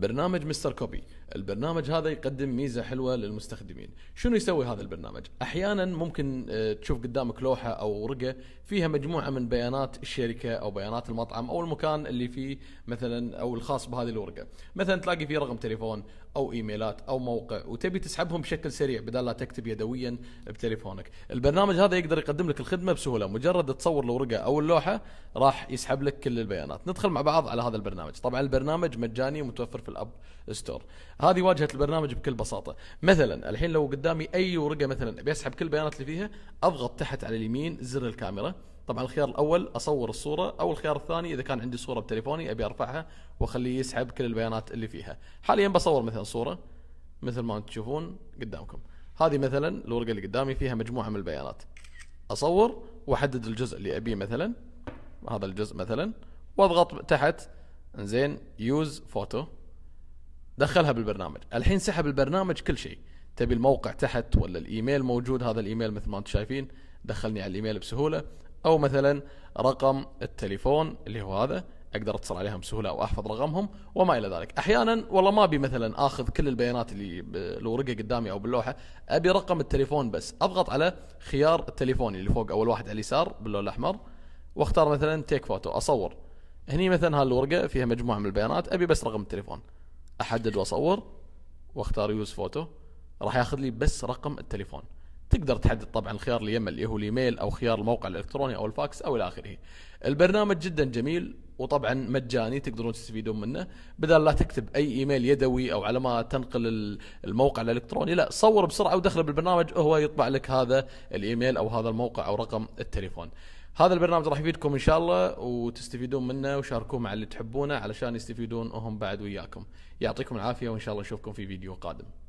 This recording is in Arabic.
برنامج مستر كوبي البرنامج هذا يقدم ميزه حلوه للمستخدمين شنو يسوي هذا البرنامج احيانا ممكن آه، تشوف قدامك لوحه او ورقه فيها مجموعه من بيانات الشركه او بيانات المطعم او المكان اللي فيه مثلا او الخاص بهذه الورقه مثلا تلاقي فيه رقم تليفون او ايميلات او موقع وتبي تسحبهم بشكل سريع بدل لا تكتب يدويا بتليفونك البرنامج هذا يقدر يقدم لك الخدمه بسهوله مجرد تصور الورقه او اللوحه راح يسحب لك كل البيانات ندخل مع بعض على هذا البرنامج طبعا البرنامج مجاني ومتوفر في الاب ستور هذه واجهه البرنامج بكل بساطه مثلا الحين لو قدامي اي ورقه مثلا بيسحب كل البيانات اللي فيها اضغط تحت على اليمين زر الكاميرا طبعا الخيار الاول اصور الصوره او الخيار الثاني اذا كان عندي صوره بتليفوني ابي ارفعها واخليه يسحب كل البيانات اللي فيها حاليا بصور مثلا صوره مثل ما انتم تشوفون قدامكم هذه مثلا الورقه اللي قدامي فيها مجموعه من البيانات اصور واحدد الجزء اللي ابيه مثلا هذا الجزء مثلا واضغط تحت زين يوز فوتو دخلها بالبرنامج الحين سحب البرنامج كل شيء تبي الموقع تحت ولا الايميل موجود هذا الايميل مثل ما انتم شايفين دخلني على الايميل بسهوله او مثلا رقم التليفون اللي هو هذا اقدر اتصل عليهم بسهوله او احفظ رقمهم وما الى ذلك احيانا والله ما ابي مثلا اخذ كل البيانات اللي بالورقه قدامي او باللوحه ابي رقم التليفون بس اضغط على خيار التليفون اللي فوق اول واحد على اليسار باللون الاحمر واختار مثلا تيك فوتو اصور هني مثلا هالورقه فيها مجموعه من البيانات ابي بس رقم التليفون احدد واصور واختار يوز فوتو راح ياخذ لي بس رقم التليفون تقدر تحدد طبعا الخيار اللي اللي هو الايميل او خيار الموقع الالكتروني او الفاكس او الى اخره. البرنامج جدا جميل وطبعا مجاني تقدرون تستفيدون منه بدل لا تكتب اي ايميل يدوي او على ما تنقل الموقع الالكتروني لا صور بسرعه ودخله بالبرنامج وهو يطبع لك هذا الايميل او هذا الموقع او رقم التليفون. هذا البرنامج راح يفيدكم ان شاء الله وتستفيدون منه وشاركوه مع اللي تحبونه علشان يستفيدون هم بعد وياكم يعطيكم العافيه وان شاء الله نشوفكم في فيديو قادم